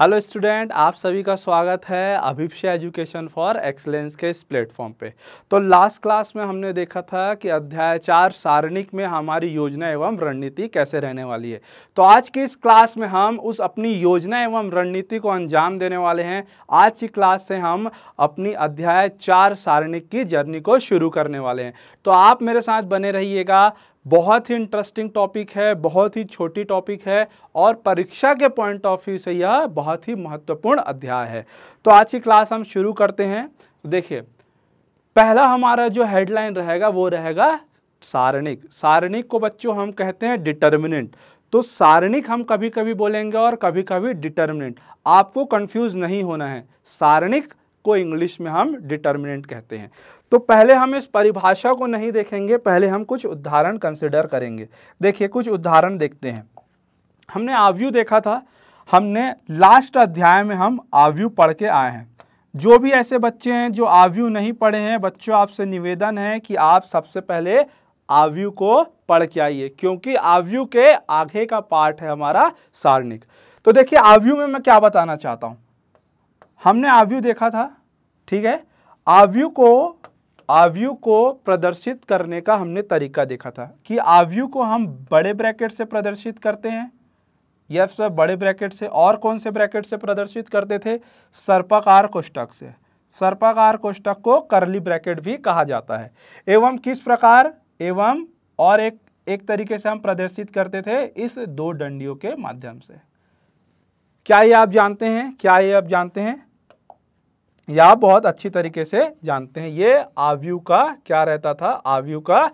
hello student आप सभी का स्वागत है अभिप्सा एजुकेशन फॉर एक्सलेंस के इस प्लेटफॉर्म पे तो लास्ट क्लास में हमने देखा था कि अध्याय चार सारणिक में हमारी योजना एवं रणनीति कैसे रहने वाली है तो आज की इस क्लास में हम उस अपनी योजना एवं रणनीति को अंजाम देने वाले हैं आज की क्लास से हम अपनी अध्याय चार सारणिक की जर्नी को शुरू करने वाले हैं तो आप मेरे साथ बने रहिएगा बहुत ही इंटरेस्टिंग टॉपिक है बहुत ही छोटी टॉपिक है और परीक्षा के पॉइंट ऑफ व्यू से यह बहुत ही महत्वपूर्ण अध्याय है तो आज की क्लास हम शुरू करते हैं तो देखिए पहला हमारा जो हेडलाइन रहेगा वो रहेगा सारणिक सारणिक को बच्चों हम कहते हैं डिटर्मिनेंट तो सारणिक हम कभी कभी बोलेंगे और कभी कभी डिटर्मिनेंट आपको कंफ्यूज नहीं होना है सारणिक को इंग्लिश में हम डिटर्मिनेंट कहते हैं तो पहले हम इस परिभाषा को नहीं देखेंगे पहले हम कुछ उदाहरण कंसिडर करेंगे देखिए कुछ उदाहरण देखते हैं हमने आवयु देखा था हमने लास्ट अध्याय में हम आवयु पढ़ के आए हैं जो भी ऐसे बच्चे हैं जो आवयु नहीं पढ़े हैं बच्चों आपसे निवेदन है कि आप सबसे पहले आवयु को पढ़ के आइए क्योंकि आवयु के आगे का पार्ट है हमारा सारणिक तो देखिए आवयु में मैं क्या बताना चाहता हूँ हमने आवयु देखा था ठीक है आवयु को आवयु को प्रदर्शित करने का हमने तरीका देखा था कि आवयु को हम बड़े ब्रैकेट से प्रदर्शित करते हैं यस सर बड़े ब्रैकेट से और कौन से ब्रैकेट से प्रदर्शित करते थे सर्पाकार कोष्टक से सर्पाकार कोष्टक को करली ब्रैकेट भी कहा जाता है एवं किस प्रकार एवं और एक एक तरीके से हम प्रदर्शित करते थे इस दो डंडियों के माध्यम से क्या ये आप जानते हैं क्या ये आप जानते हैं या आप बहुत अच्छी तरीके से जानते हैं ये आव्यू का क्या रहता था आव्यू का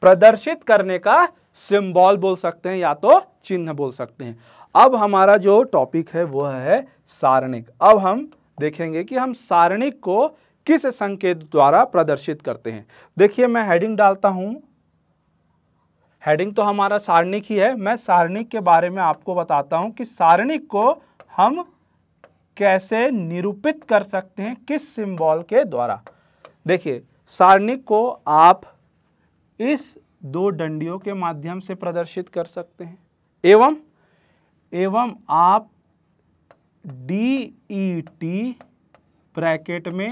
प्रदर्शित करने का सिंबल बोल सकते हैं या तो चिन्ह बोल सकते हैं अब हमारा जो टॉपिक है वह है सारणिक अब हम देखेंगे कि हम सारणिक को किस संकेत द्वारा प्रदर्शित करते हैं देखिए मैं हेडिंग डालता हूं हेडिंग तो हमारा सारणिक ही है मैं सारणिक के बारे में आपको बताता हूं कि सारणिक को हम कैसे निरूपित कर सकते हैं किस सिंबल के द्वारा देखिए सारणिक को आप इस दो डंडियों के माध्यम से प्रदर्शित कर सकते हैं एवं एवं आप डी ई टी ब्रैकेट में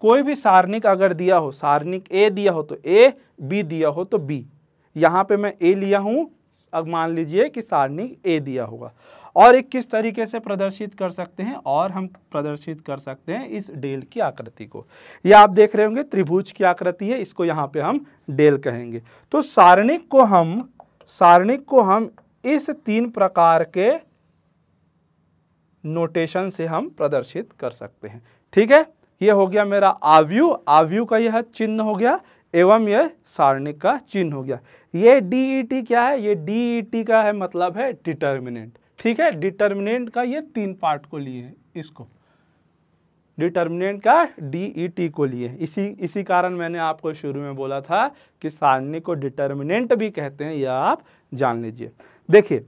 कोई भी सारणिक अगर दिया हो सारणिक ए दिया हो तो ए बी दिया हो तो बी यहां पे मैं ए लिया हूं अब मान लीजिए कि सारणिक ए दिया होगा और एक किस तरीके से प्रदर्शित कर सकते हैं और हम प्रदर्शित कर सकते हैं इस डेल की आकृति को यह आप देख रहे होंगे त्रिभुज की आकृति है इसको यहाँ पे हम डेल कहेंगे तो सारणिक को हम सारणिक को हम इस तीन प्रकार के नोटेशन से हम प्रदर्शित कर सकते हैं ठीक है ये हो गया मेरा आवयु आवयु का यह चिन्ह हो गया एवं यह सारणिक का चिन्ह हो गया ये डी e क्या है ये डी e का है मतलब है डिटर्मिनेंट ठीक है डिटर्मिनेंट का ये तीन पार्ट को लिए हैं इसको डिटर्मिनेंट का डी ई टी को लिए इसी इसी कारण मैंने आपको शुरू में बोला था कि सारणी को डिटर्मिनेंट भी कहते हैं यह आप जान लीजिए देखिए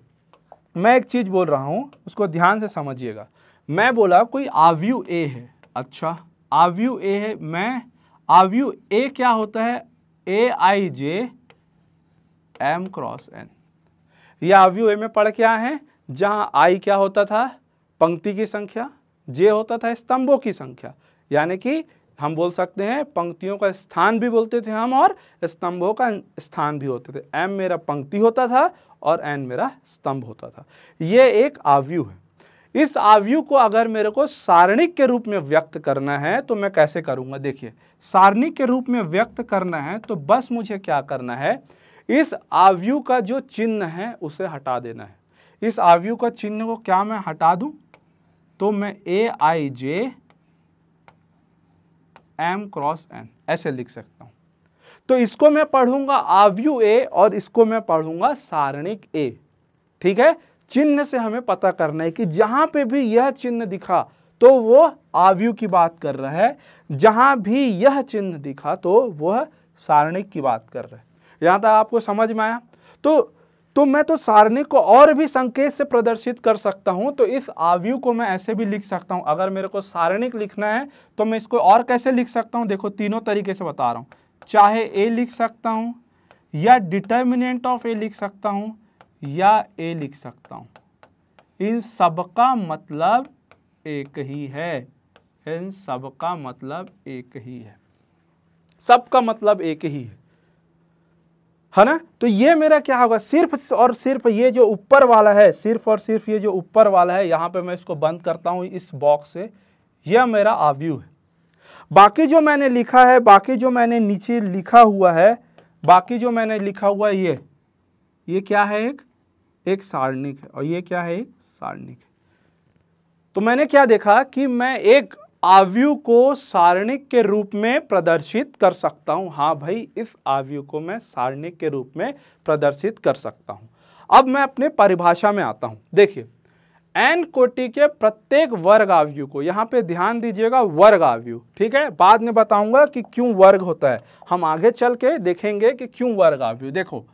मैं एक चीज़ बोल रहा हूं उसको ध्यान से समझिएगा मैं बोला कोई आव्यू ए है अच्छा आव्यू ए है मैं आव्यू ए क्या होता है A I J M cross N ये आव्यू ए में पढ़ क्या है जहाँ आई क्या होता था पंक्ति की संख्या जे होता था स्तंभों की संख्या यानी कि हम बोल सकते हैं पंक्तियों का स्थान भी बोलते थे हम और स्तंभों का स्थान भी होते थे एम मेरा पंक्ति होता था और एन मेरा स्तंभ होता था ये एक आवयु है इस आवयु को अगर मेरे को सारणिक के रूप में व्यक्त करना है तो मैं कैसे करूँगा देखिए सारणिक के रूप में व्यक्त करना है तो बस मुझे क्या करना है इस आवयु का जो चिन्ह है उसे हटा देना है इस आव्यू का चिन्ह को क्या मैं हटा दूं तो मैं A I J M cross N ऐसे लिख सकता हूं तो इसको मैं पढ़ूंगा आव्यू ए और इसको मैं पढ़ूंगा सारणिक ए ठीक है चिन्ह से हमें पता करना है कि जहां पे भी यह चिन्ह दिखा तो वो आव्यू की बात कर रहा है जहां भी यह चिन्ह दिखा तो वह सारणिक की बात कर रहा है यहां तक आपको समझ में आया तो तो मैं तो सारणी को और भी संकेत से प्रदर्शित कर सकता हूं तो इस आवयु को मैं ऐसे भी लिख सकता हूं अगर मेरे को सारणिक लिखना है तो मैं इसको और कैसे लिख सकता हूं देखो तीनों तरीके से बता रहा हूं चाहे ए लिख सकता हूँ या डिटर्मिनेंट ऑफ ए लिख सकता हूँ या ए लिख सकता हूँ इन सबका मतलब एक ही है इन सबका मतलब एक ही है सबका मतलब एक ही है है ना तो ये मेरा क्या होगा सिर्फ और सिर्फ ये जो ऊपर वाला है सिर्फ और सिर्फ ये जो ऊपर वाला है यहाँ पे मैं इसको बंद करता हूँ इस बॉक्स से यह मेरा आव्यू है बाकी जो मैंने लिखा है बाकी जो मैंने नीचे लिखा हुआ है बाकी जो मैंने लिखा हुआ है ये ये क्या है एक एक सारणिक है और ये क्या है एक सारणिक है तो मैंने क्या देखा कि मैं एक आवयु को सारणिक के रूप में प्रदर्शित कर सकता हूँ हाँ भाई इस आवयु को मैं सारणिक के रूप में प्रदर्शित कर सकता हूँ अब मैं अपने परिभाषा में आता हूँ देखिए एन कोटि के प्रत्येक वर्ग आवयु को यहाँ पे ध्यान दीजिएगा वर्ग आवयु ठीक है बाद में बताऊंगा कि क्यों वर्ग होता है हम आगे चल के देखेंगे कि क्यों वर्ग आवयु देखो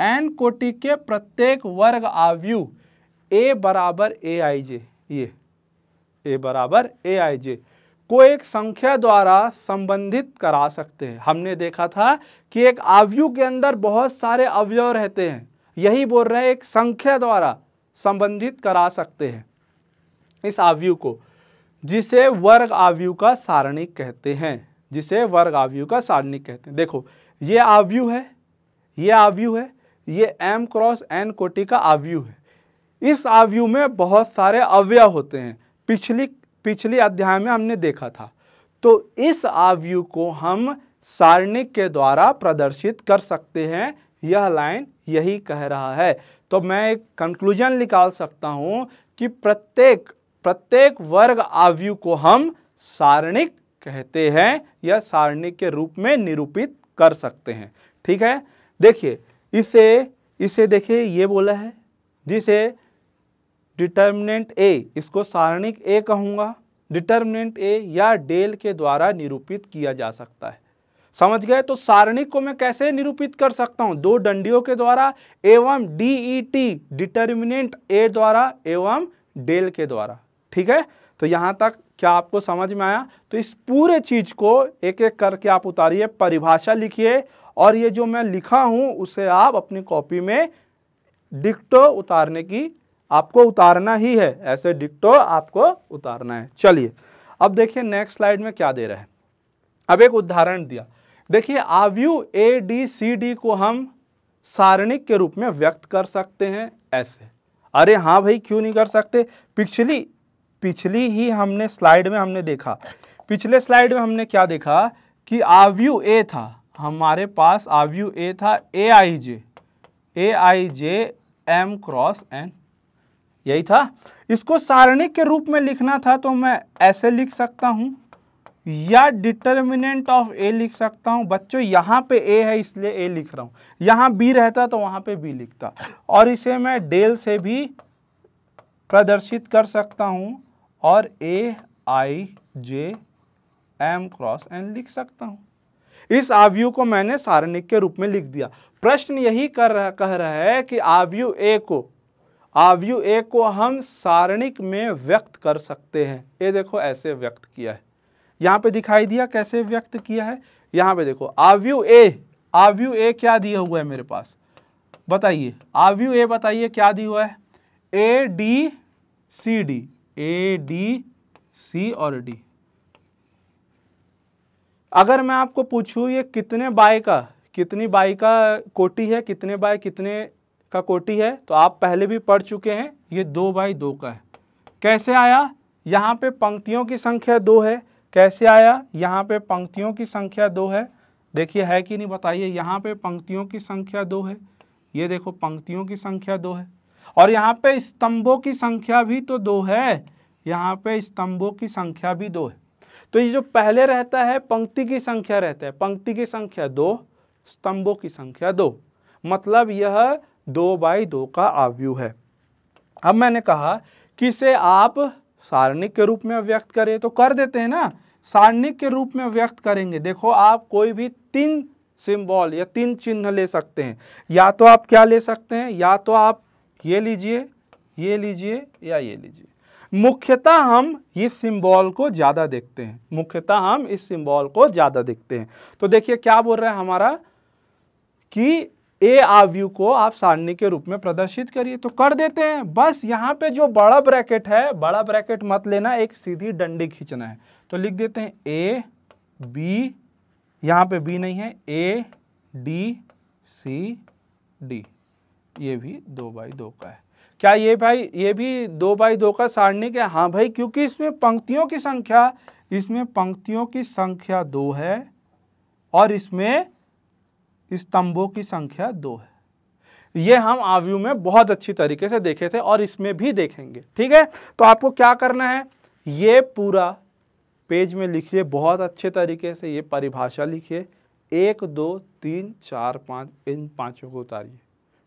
एन कोटि के प्रत्येक वर्ग आवयु ए बराबर ए आई जे ये ए बराबर ए आई जे को एक संख्या द्वारा संबंधित करा सकते हैं हमने देखा था कि एक आवयु के अंदर बहुत सारे अवयव रहते हैं यही बोल रहे हैं एक संख्या द्वारा संबंधित करा सकते हैं इस आवयु को जिसे वर्ग आवयु का सारणिक कहते हैं जिसे वर्ग आवयु का सारणिक कहते हैं देखो ये आवयु है ये आवयु है ये एम क्रॉस एन कोटि का आवयु है इस आवयु में बहुत सारे अवयव होते हैं पिछली पिछले अध्याय में हमने देखा था तो इस आवयु को हम सारणिक के द्वारा प्रदर्शित कर सकते हैं यह लाइन यही कह रहा है तो मैं एक कंक्लूजन निकाल सकता हूँ कि प्रत्येक प्रत्येक वर्ग आवयु को हम सारणिक कहते हैं या सारणिक के रूप में निरूपित कर सकते हैं ठीक है देखिए इसे इसे देखिए ये बोला है जिसे डिटर्मिनेंट ए इसको सारणिक ए कहूँगा डिटर्मिनेंट ए या डेल के द्वारा निरूपित किया जा सकता है समझ गए तो सारणिक को मैं कैसे निरूपित कर सकता हूँ दो डंडियों के द्वारा एवं D E T determinant A द्वारा एवं डेल के द्वारा ठीक है तो यहाँ तक क्या आपको समझ में आया तो इस पूरे चीज़ को एक एक करके आप उतारिए परिभाषा लिखिए और ये जो मैं लिखा हूँ उसे आप अपनी कॉपी में डिक्टो उतारने की आपको उतारना ही है ऐसे डिक्टो आपको उतारना है चलिए अब देखिए नेक्स्ट स्लाइड में क्या दे रहा है अब एक उदाहरण दिया देखिए आवयु ए डी सी डी को हम सारणिक के रूप में व्यक्त कर सकते हैं ऐसे अरे हाँ भाई क्यों नहीं कर सकते पिछली पिछली ही हमने स्लाइड में हमने देखा पिछले स्लाइड में हमने क्या देखा कि आवयु ए था हमारे पास आवयु ए था A I J A I J M cross N यही था इसको सारणिक के रूप में लिखना था तो मैं ऐसे लिख सकता हूँ या डिटर्मिनेंट ऑफ ए लिख सकता हूँ बच्चों यहाँ पे ए है इसलिए ए लिख रहा हूँ यहाँ बी रहता तो वहाँ पे बी लिखता और इसे मैं डेल से भी प्रदर्शित कर सकता हूँ और A I J M cross N लिख सकता हूँ इस आवयु को मैंने सारणिक के रूप में लिख दिया प्रश्न यही कर रहा कह रहा है कि आवयु ए को आवयु ए को हम सारणिक में व्यक्त कर सकते हैं ये देखो ऐसे व्यक्त किया है यहाँ पे दिखाई दिया कैसे व्यक्त किया है यहाँ पे देखो आवयु ए आवयु ए क्या दिया हुआ है मेरे पास बताइए आवयु ए बताइए क्या दिया हुआ है A D C D A D C और डी अगर मैं आपको पूछूं ये कितने बाय का कितनी बाई का कोटी है कितने बाय कितने का कोटि है तो आप पहले भी पढ़ चुके हैं ये दो बाई दो का है कैसे आया यहाँ पे पंक्तियों की संख्या दो है कैसे आया यहाँ पे पंक्तियों की संख्या दो है देखिए है कि नहीं बताइए यहाँ पे पंक्तियों की संख्या दो है ये देखो पंक्तियों की संख्या दो है और यहाँ पे स्तंभों की संख्या भी तो दो है यहाँ पे स्तंभों की संख्या भी दो है तो ये जो पहले रहता है पंक्ति की संख्या रहता है पंक्ति की संख्या दो स्तंभों की संख्या दो मतलब यह दो बाई दो का आवयु है अब मैंने कहा कि इसे आप सारणिक के रूप में व्यक्त करें तो कर देते हैं ना सारणिक के रूप में व्यक्त करेंगे देखो आप कोई भी तीन सिंबल या तीन चिन्ह ले सकते हैं या तो आप क्या ले सकते हैं या तो आप ये लीजिए ये लीजिए या ये लीजिए मुख्यतः हम इस सिंबल को ज़्यादा देखते हैं मुख्यतः हम इस सिंबल को ज़्यादा देखते हैं तो देखिए क्या बोल रहा है हमारा कि ए आव्यू को आप सारणी के रूप में प्रदर्शित करिए तो कर देते हैं बस यहाँ पे जो बड़ा ब्रैकेट है बड़ा ब्रैकेट मत लेना एक सीधी डंडी खींचना है तो लिख देते हैं ए बी यहाँ पे बी नहीं है ए डी सी डी ये भी दो बाई दो का है क्या ये भाई ये भी दो बाई दो का सारणी के हाँ भाई क्योंकि इसमें पंक्तियों की संख्या इसमें पंक्तियों की संख्या दो है और इसमें स्तंभों की संख्या दो है ये हम आवयु में बहुत अच्छी तरीके से देखे थे और इसमें भी देखेंगे ठीक है तो आपको क्या करना है ये पूरा पेज में लिखिए बहुत अच्छे तरीके से ये परिभाषा लिखिए एक दो तीन चार पाँच इन पाँचों को उतारिए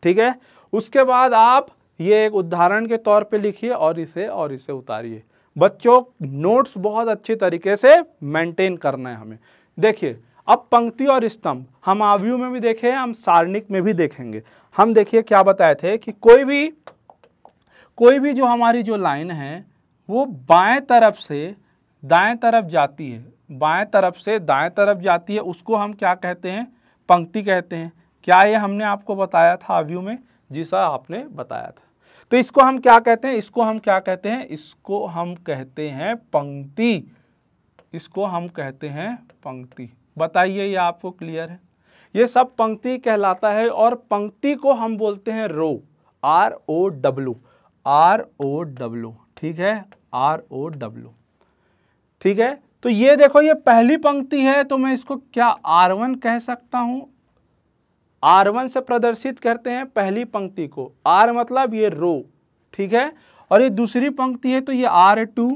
ठीक है उसके बाद आप ये एक उदाहरण के तौर पे लिखिए और इसे और इसे उतारिए बच्चों नोट्स बहुत अच्छे तरीके से मेंटेन करना है हमें देखिए अब पंक्ति और स्तंभ हम आवयु में भी देखे हम सारणिक में भी देखेंगे हम देखिए क्या बताए थे कि कोई भी कोई भी जो हमारी जो लाइन है वो बाएं तरफ से दाएं तरफ जाती है बाएं तरफ से दाएं तरफ जाती है उसको हम क्या कहते हैं पंक्ति कहते हैं क्या ये हमने आपको बताया था अव्यू में जी सर आपने बताया था तो इसको हम क्या कहते हैं इसको हम क्या कहते हैं इसको हम कहते हैं पंक्ति इसको हम कहते हैं पंक्ति बताइए ये आपको क्लियर है ये सब पंक्ति कहलाता है और पंक्ति को हम बोलते हैं row R O W R O W ठीक है आर ओ डब्लू ठीक है तो ये देखो ये पहली पंक्ति है तो मैं इसको क्या आर वन कह सकता हूं आर वन से प्रदर्शित करते हैं पहली पंक्ति को आर मतलब ये रो ठीक है और ये दूसरी पंक्ति है तो ये आर टू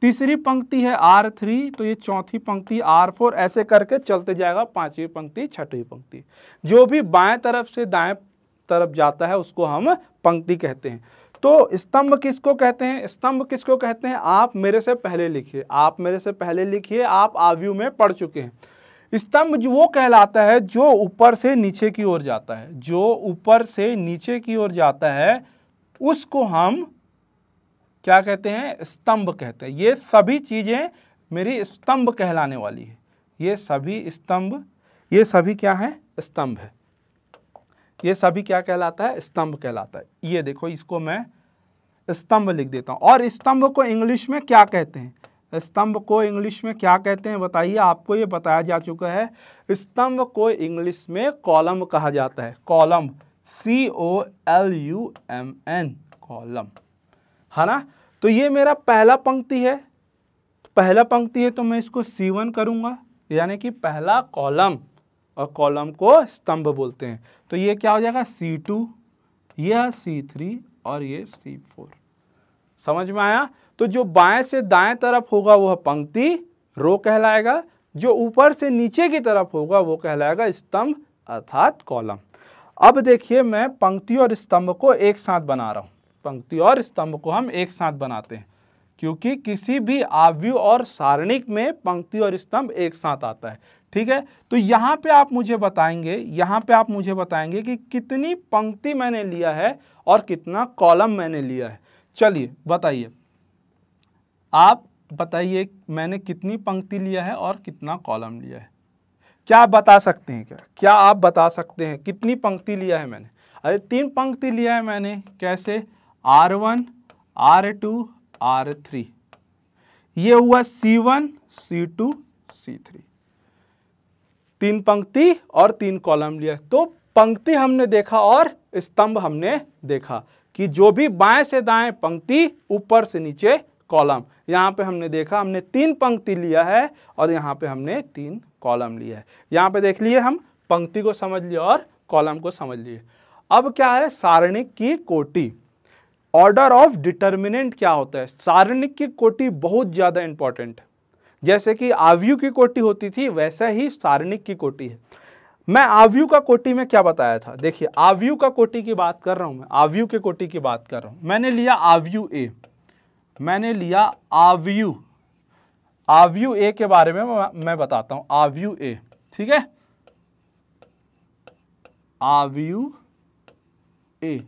तीसरी पंक्ति है आर थ्री तो ये चौथी पंक्ति आर फोर ऐसे करके चलते जाएगा पांचवी पंक्ति छठवीं पंक्ति जो भी बाएं तरफ से दाएं तरफ जाता है उसको हम पंक्ति कहते हैं तो स्तंभ किसको कहते हैं स्तंभ किसको कहते हैं आप मेरे से पहले लिखिए आप मेरे से पहले लिखिए आप आव्यू में पढ़ चुके हैं स्तंभ वो कहलाता है जो ऊपर से नीचे की ओर जाता है जो ऊपर से नीचे की ओर जाता है उसको हम क्या कहते हैं स्तंभ कहते हैं ये सभी चीज़ें मेरी स्तंभ कहलाने वाली है ये सभी स्तंभ ये सभी क्या है स्तंभ है ये सभी क्या कहलाता है स्तंभ कहलाता है ये देखो इसको मैं स्तंभ लिख देता हूँ और स्तंभ को इंग्लिश में क्या कहते हैं स्तंभ को इंग्लिश में क्या कहते हैं बताइए आपको ये बताया जा चुका है स्तंभ को इंग्लिश में कॉलम कहा जाता है column C O L U M N column है हाँ ना तो ये मेरा पहला पंक्ति है पहला पंक्ति है तो मैं इसको C1 वन करूँगा यानी कि पहला कॉलम और कॉलम को स्तंभ बोलते हैं तो ये क्या हो जाएगा सी टू यह सी थ्री और ये सी फोर समझ में आया तो जो बाएं से दाएं तरफ होगा वह पंक्ति रो कहलाएगा जो ऊपर से नीचे की तरफ होगा वो कहलाएगा स्तंभ अर्थात कॉलम अब देखिए मैं पंक्ति और स्तंभ को एक साथ बना रहा हूँ पंक्ति और स्तंभ को हम एक साथ बनाते हैं क्योंकि किसी भी आवयु और सारणिक में पंक्ति और स्तंभ एक साथ आता है ठीक है तो यहाँ पे आप मुझे बताएंगे यहाँ पे आप मुझे बताएंगे कि कितनी पंक्ति मैंने लिया है और कितना कॉलम मैंने लिया है चलिए बताइए आप बताइए मैंने कितनी पंक्ति लिया है और कितना कॉलम लिया है क्या आप बता सकते हैं क्या क्या आप बता सकते हैं कितनी पंक्ति लिया है मैंने अरे तीन पंक्ति लिया है मैंने कैसे R one R two R three ये हुआ C one C two C three तीन पंक्ति और तीन कॉलम लिया तो पंक्ति हमने देखा और स्तंभ हमने देखा कि जो भी बाएं से दाएं पंक्ति ऊपर से नीचे कॉलम यहाँ पे हमने देखा हमने तीन पंक्ति लिया है और यहाँ पे हमने तीन कॉलम लिया है यहाँ पे देख लिए हम पंक्ति को समझ लिए और कॉलम को समझ लिए अब क्या है सारणिक की कोटि ऑर्डर ऑफ डिटर्मिनेंट क्या होता है सारणिक की कोटि बहुत ज़्यादा इंपॉर्टेंट है जैसे कि आवयु की कोटि होती थी वैसा ही सारणिक की कोटि है मैं आवयु का कोटि में क्या बताया था देखिए आवयु का कोटि की बात कर रहा हूं मैं आवयु के कोटि की बात कर रहा हूं मैंने लिया आवयु ए मैंने लिया आवयु आवयु ए के बारे में मैं बताता हूं आवयु ए ठीक है आवयु ए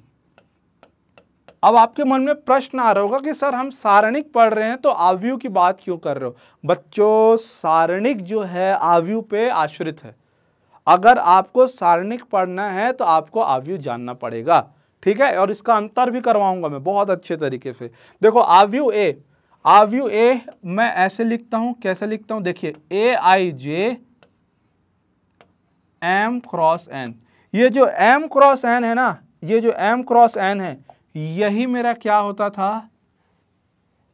अब आपके मन में प्रश्न आ रहा होगा कि सर हम सारणिक पढ़ रहे हैं तो आवयु की बात क्यों कर रहे हो बच्चों सारणिक जो है आवयु पे आश्रित है अगर आपको सारणिक पढ़ना है तो आपको आवयु जानना पड़ेगा ठीक है और इसका अंतर भी करवाऊंगा मैं बहुत अच्छे तरीके से देखो आवयु ए आवयु ए मैं ऐसे लिखता हूं कैसे लिखता हूं देखिए A I J M cross N ये जो एम क्रॉस एन है ना ये जो एम क्रॉस एन है यही मेरा क्या होता था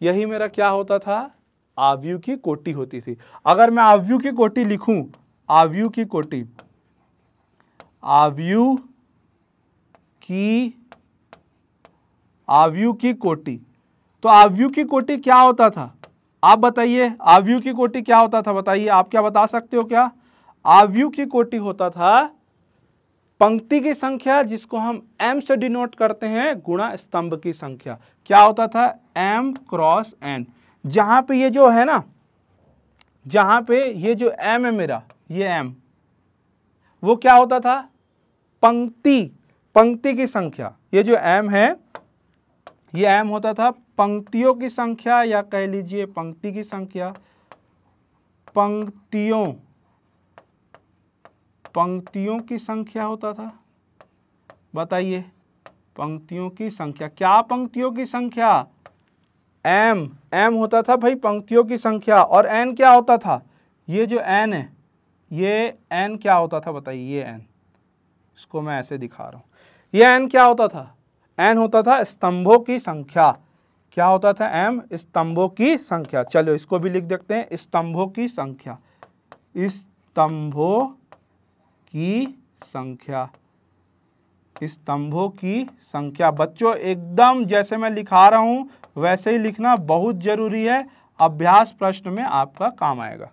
यही मेरा क्या होता था आवयु की कोटी होती थी अगर मैं आवयु की कोटी लिखूं आवयु की कोटी आवयु की आवयु की कोटी तो आवयु की कोटि क्या होता था आप बताइए आवयु की कोटी क्या होता था बताइए आप क्या बता सकते हो क्या आवयु की कोटी होता था पंक्ति की संख्या जिसको हम एम से डिनोट करते हैं गुणा स्तंभ की संख्या क्या होता था एम क्रॉस एन जहां पे ये जो है ना जहां पे ये जो एम है मेरा ये एम वो क्या होता था पंक्ति पंक्ति की संख्या ये जो एम है ये एम होता था पंक्तियों की संख्या या कह लीजिए पंक्ति की संख्या पंक्तियों पंक्तियों की संख्या होता था बताइए पंक्तियों की संख्या क्या पंक्तियों की संख्या एम एम होता था भाई पंक्तियों की संख्या और एन क्या होता था ये जो एन है ये एन क्या होता था बताइए ये एन इसको मैं ऐसे दिखा रहा हूँ ये एन क्या होता था एन होता था स्तंभों की संख्या क्या होता था एम स्तंभों की संख्या चलो इसको भी लिख देते हैं स्तंभों की संख्या स्तंभों की संख्या स्तंभों की संख्या बच्चों एकदम जैसे मैं लिखा रहा हूं वैसे ही लिखना बहुत जरूरी है अभ्यास प्रश्न में आपका काम आएगा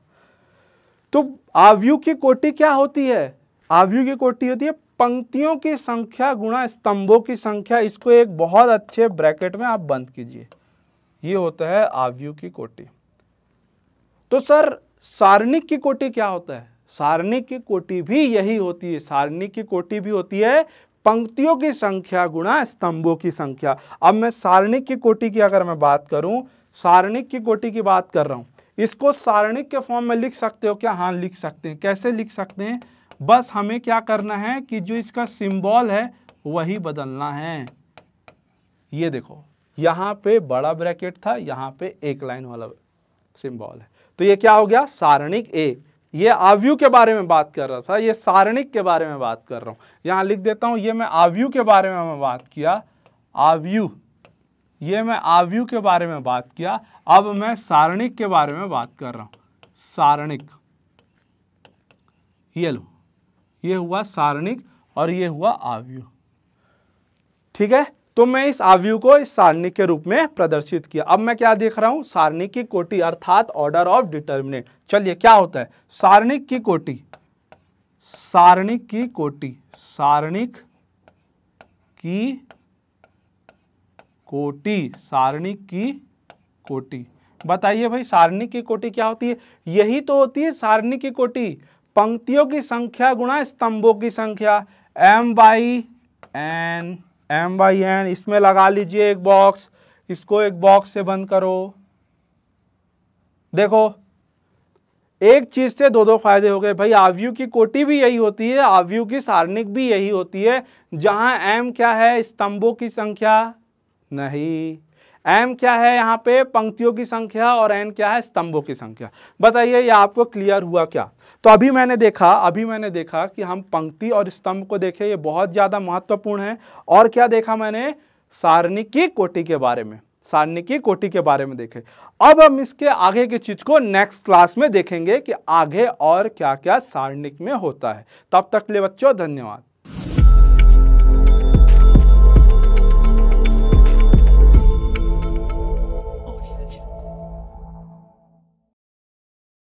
तो आवयु की कोटि क्या होती है आवयु की कोटि होती है पंक्तियों की संख्या गुणा स्तंभों की संख्या इसको एक बहुत अच्छे ब्रैकेट में आप बंद कीजिए ये होता है आवयु की कोटि तो सर सारणिक की कोटि क्या होता है सारणी की कोटि भी यही होती है सारणी की कोटि भी होती है पंक्तियों की संख्या गुणा स्तंभों की संख्या अब मैं सारणिक की कोटि की अगर मैं बात करूं सारणिक की कोटि की बात कर रहा हूं इसको सारणिक के फॉर्म में लिख सकते हो क्या हाँ लिख सकते हैं कैसे लिख सकते हैं बस हमें क्या करना है कि जो इसका सिंबल है वही बदलना है ये देखो यहां पे बड़ा ब्रैकेट था यहां पे एक लाइन वाला सिंबल है तो ये क्या हो गया सारणिक ए ये आवयु के बारे में बात कर रहा था ये सारणिक के बारे में बात कर रहा हूँ यहाँ लिख देता हूँ ये मैं आवयु के बारे में मैं बात किया आवयु ये मैं आवयु के बारे में बात किया अब मैं सारणिक के बारे में बात कर रहा हूँ सारणिक ये लो ये हुआ सारणिक और ये हुआ आवयु ठीक है तो मैं इस आव्यू को इस सारणी के रूप में प्रदर्शित किया अब मैं क्या देख रहा हूं सारणी की कोटि अर्थात ऑर्डर ऑफ डिटर्मिनेंट चलिए क्या होता है सारणिक की कोटि सारणिक की कोटि सारणिक की कोटि सारणिक की कोटि बताइए भाई सारणी की कोटि क्या होती है यही तो होती है सारणी की कोटि पंक्तियों की संख्या गुणा स्तंभों की संख्या M by N M by N इसमें लगा लीजिए एक बॉक्स इसको एक बॉक्स से बंद करो देखो एक चीज से दो दो फायदे हो गए भाई आवयु की कोटी भी यही होती है आवयु की सारणिक भी यही होती है जहां एम क्या है स्तंभों की संख्या नहीं एम क्या है यहाँ पे पंक्तियों की संख्या और एन क्या है स्तंभों की संख्या बताइए ये आपको क्लियर हुआ क्या तो अभी मैंने देखा अभी मैंने देखा कि हम पंक्ति और स्तंभ को देखें ये बहुत ज़्यादा महत्वपूर्ण है और क्या देखा मैंने सारणी की कोटि के बारे में सारणी की कोटि के बारे में देखें अब हम इसके आगे की चीज़ को नेक्स्ट क्लास में देखेंगे कि आगे और क्या क्या सारणिक में होता है तब तक ले बच्चों धन्यवाद